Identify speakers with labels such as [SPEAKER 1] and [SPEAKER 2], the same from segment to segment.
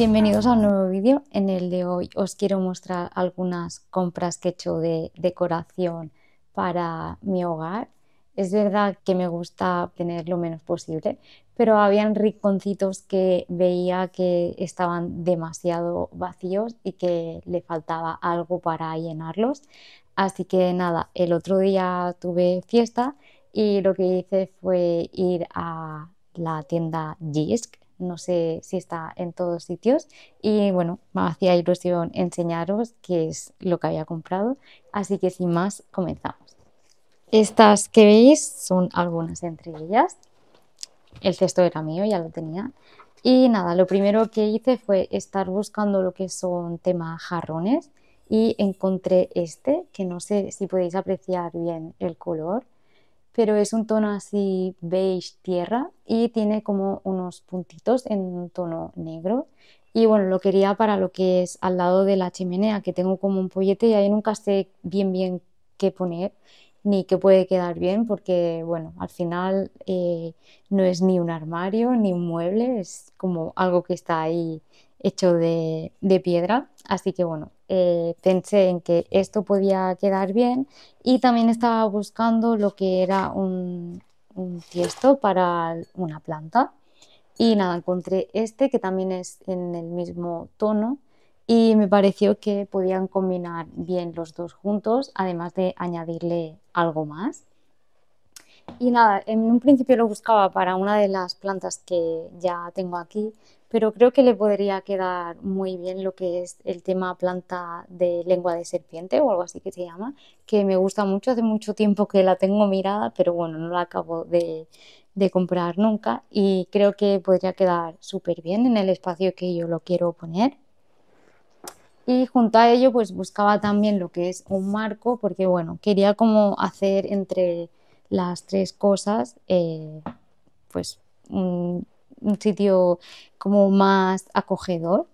[SPEAKER 1] Bienvenidos a un nuevo vídeo. En el de hoy os quiero mostrar algunas compras que he hecho de decoración para mi hogar. Es verdad que me gusta tener lo menos posible, pero había rinconcitos que veía que estaban demasiado vacíos y que le faltaba algo para llenarlos. Así que nada, el otro día tuve fiesta y lo que hice fue ir a la tienda Gisk no sé si está en todos sitios y bueno, me hacía ilusión enseñaros qué es lo que había comprado, así que sin más comenzamos. Estas que veis son algunas entre ellas, el cesto era mío, ya lo tenía y nada, lo primero que hice fue estar buscando lo que son temas jarrones y encontré este, que no sé si podéis apreciar bien el color, pero es un tono así beige tierra y tiene como unos puntitos en un tono negro. Y bueno, lo quería para lo que es al lado de la chimenea, que tengo como un pollete y ahí nunca sé bien bien qué poner ni qué puede quedar bien, porque bueno, al final eh, no es ni un armario ni un mueble, es como algo que está ahí hecho de, piedra. Así que bueno, eh, pensé en que esto podía quedar bien y también estaba buscando lo que era un, un tiesto para una planta. Y nada, encontré este que también es en el mismo tono y me pareció que podían combinar bien los dos juntos, además de añadirle algo más. Y nada, en un principio lo buscaba para una de las plantas que ya tengo aquí, pero creo que le podría quedar muy bien lo que es el tema planta de lengua de serpiente o algo así que se llama, que me gusta mucho, hace mucho tiempo que la tengo mirada, pero bueno, no la acabo de, de comprar nunca y creo que podría quedar súper bien en el espacio que yo lo quiero poner. Y junto a ello, pues buscaba también lo que es un marco, porque bueno, quería como hacer entre las tres cosas, eh, pues un, sitio como más acogedor.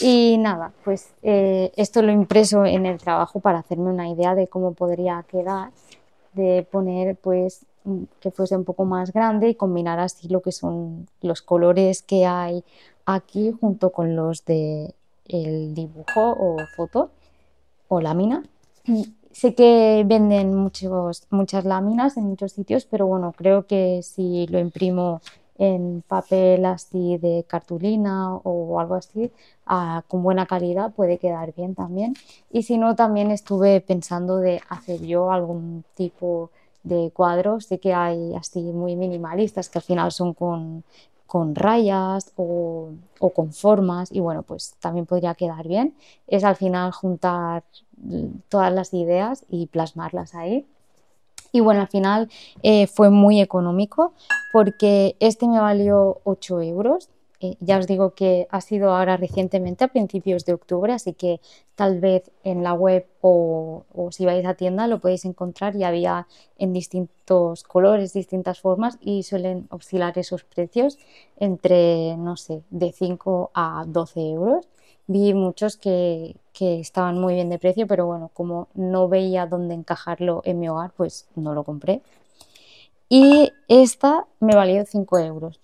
[SPEAKER 1] Y nada, pues eh, esto lo impreso en el trabajo para hacerme una idea de cómo podría quedar, de poner pues mm, que fuese un poco más grande y combinar así lo que son los colores que hay aquí junto con los de el dibujo o foto o lámina Sé que venden muchos, muchas láminas en muchos sitios, pero bueno, creo que si lo imprimo en papel así de cartulina o algo así, ah, con buena calidad puede quedar bien también. Y si no, también estuve pensando de hacer yo algún tipo de cuadros, Sé que hay así muy minimalistas que al final son con con rayas o, con formas y bueno, pues también podría quedar bien. Es al final juntar todas las ideas y plasmarlas ahí. Y bueno, al final eh, fue muy económico porque este me valió 8 euros eh, ya os digo que ha sido ahora recientemente, a principios de octubre, así que tal vez en la web o, si vais a tienda lo podéis encontrar. y había en distintos colores, distintas formas y suelen oscilar esos precios entre, no sé, de 5 a 12 euros. Vi muchos que, que estaban muy bien de precio, pero bueno, como no veía dónde encajarlo en mi hogar, pues no lo compré. Y esta me valió 5 euros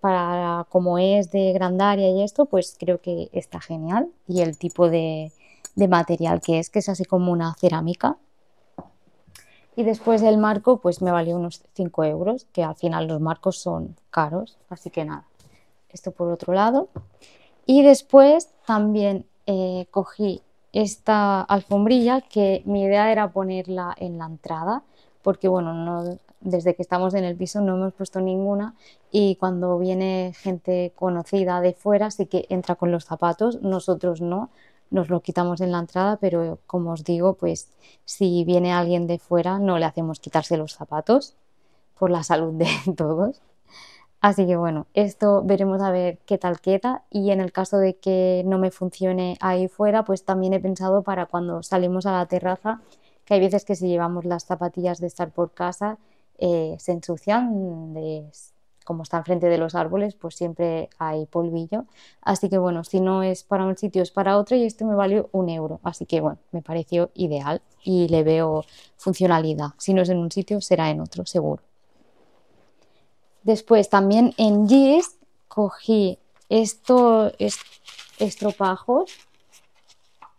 [SPEAKER 1] para como es de grandaria y esto, pues creo que está genial. Y el tipo de, material que es, que es así como una cerámica. Y después el marco, pues me valió unos 5 euros, que al final los marcos son caros, así que nada, esto por otro lado. Y después también eh, cogí esta alfombrilla que mi idea era ponerla en la entrada, porque bueno, no, desde que estamos en el piso no hemos puesto ninguna y cuando viene gente conocida de fuera sí que entra con los zapatos, nosotros no, nos lo quitamos en la entrada, pero como os digo, pues si viene alguien de fuera no le hacemos quitarse los zapatos por la salud de todos. Así que bueno, esto veremos a ver qué tal queda y en el caso de que no me funcione ahí fuera, pues también he pensado para cuando salimos a la terraza, que hay veces que si llevamos las zapatillas de estar por casa, eh, se ensucian, como están frente de los árboles, pues siempre hay polvillo. Así que bueno, si no es para un sitio, es para otro y esto me valió un euro. Así que bueno, me pareció ideal y le veo funcionalidad. Si no es en un sitio, será en otro, seguro. Después también en Gis cogí estos estropajos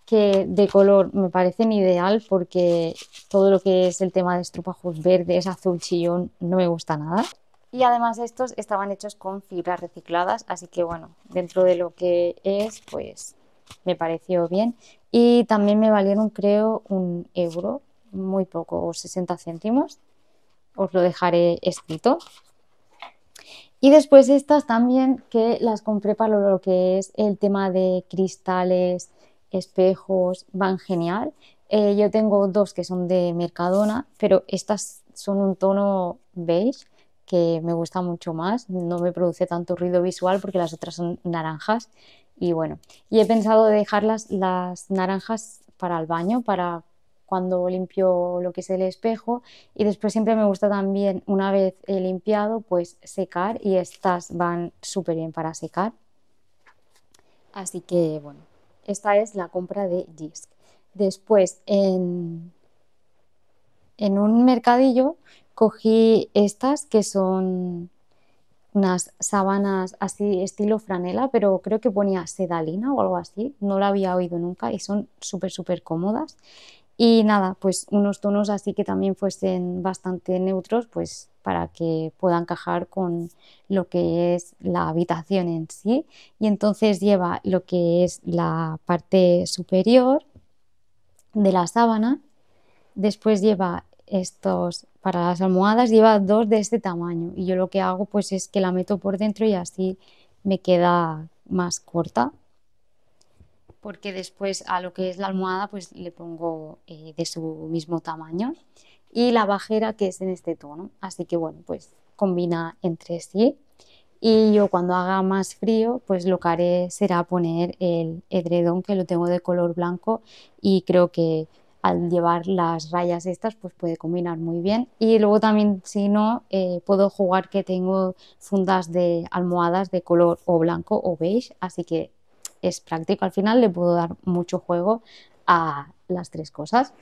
[SPEAKER 1] que de color me parecen ideal porque todo lo que es el tema de estropajos verdes, azul chillón, no me gusta nada. Y además estos estaban hechos con fibras recicladas, así que bueno, dentro de lo que es, pues me pareció bien. Y también me valieron creo un euro, muy poco, o 60 céntimos. Os lo dejaré escrito. Y después estas también que las compré para lo que es el tema de cristales, espejos, van genial. Eh, yo tengo dos que son de Mercadona, pero estas son un tono beige que me gusta mucho más, no me produce tanto ruido visual porque las otras son naranjas y bueno, y he pensado dejarlas las naranjas para el baño, para cuando limpio lo que es el espejo y después siempre me gusta también una vez limpiado pues secar y estas van súper bien para secar así que bueno esta es la compra de Jisk. Después, en, en un mercadillo cogí estas que son unas sábanas así estilo franela, pero creo que ponía sedalina o algo así, no la había oído nunca y son súper, súper cómodas. Y nada, pues unos tonos así que también fuesen bastante neutros, pues para que puedan encajar con lo que es la habitación en sí. Y entonces lleva lo que es la parte superior de la sábana. Después lleva estos para las almohadas, lleva dos de este tamaño. Y yo lo que hago pues es que la meto por dentro y así me queda más corta porque después a lo que es la almohada pues le pongo eh, de su mismo tamaño y la bajera que es en este tono. Así que bueno, pues combina entre sí. Y yo cuando haga más frío, pues lo que haré será poner el edredón que lo tengo de color blanco y creo que al llevar las rayas estas pues puede combinar muy bien. Y luego también si no, eh, puedo jugar que tengo fundas de almohadas de color o blanco o beige, así que es práctico. Al final le puedo dar mucho juego a las tres cosas.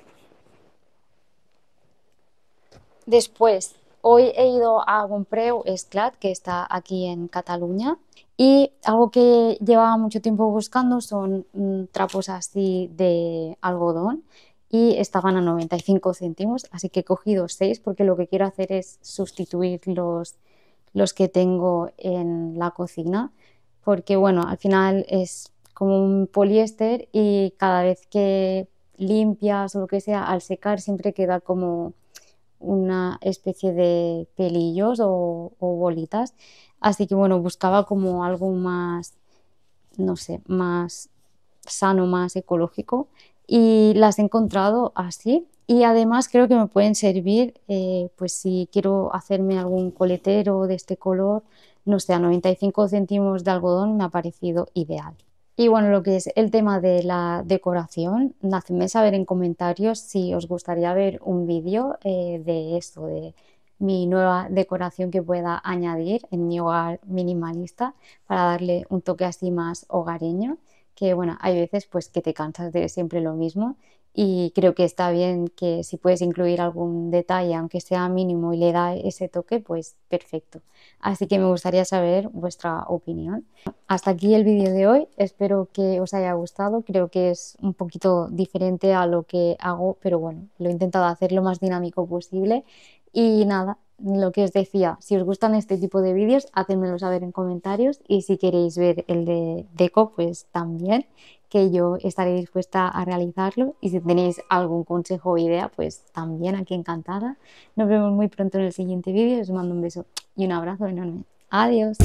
[SPEAKER 1] Después, hoy he ido a Gompreu Esclat, que está aquí en Cataluña, y algo que llevaba mucho tiempo buscando son mm, trapos así de algodón y estaban a 95 céntimos, así que he cogido seis porque lo que quiero hacer es sustituir los, los que tengo en la cocina porque bueno, al final es como un poliéster y cada vez que limpias o lo que sea, al secar siempre queda como una especie de pelillos o, bolitas. Así que bueno, buscaba como algo más, no sé, más sano, más ecológico y las he encontrado así. Y además creo que me pueden servir, eh, pues si quiero hacerme algún coletero de este color, no sé, a 95 céntimos de algodón me ha parecido ideal. Y bueno, lo que es el tema de la decoración, hacedme saber en comentarios si os gustaría ver un vídeo eh, de esto, de mi nueva decoración que pueda añadir en mi hogar minimalista para darle un toque así más hogareño que bueno, hay veces pues que te cansas de siempre lo mismo y creo que está bien que si puedes incluir algún detalle, aunque sea mínimo y le da ese toque, pues perfecto. Así que me gustaría saber vuestra opinión. Hasta aquí el vídeo de hoy, espero que os haya gustado, creo que es un poquito diferente a lo que hago, pero bueno, lo he intentado hacer lo más dinámico posible y nada, lo que os decía, si os gustan este tipo de vídeos, hacedmelo saber en comentarios y si queréis ver el de Deco, pues también, que yo estaré dispuesta a realizarlo y si tenéis algún consejo o idea, pues también aquí encantada. Nos vemos muy pronto en el siguiente vídeo, os mando un beso y un abrazo enorme. Adiós.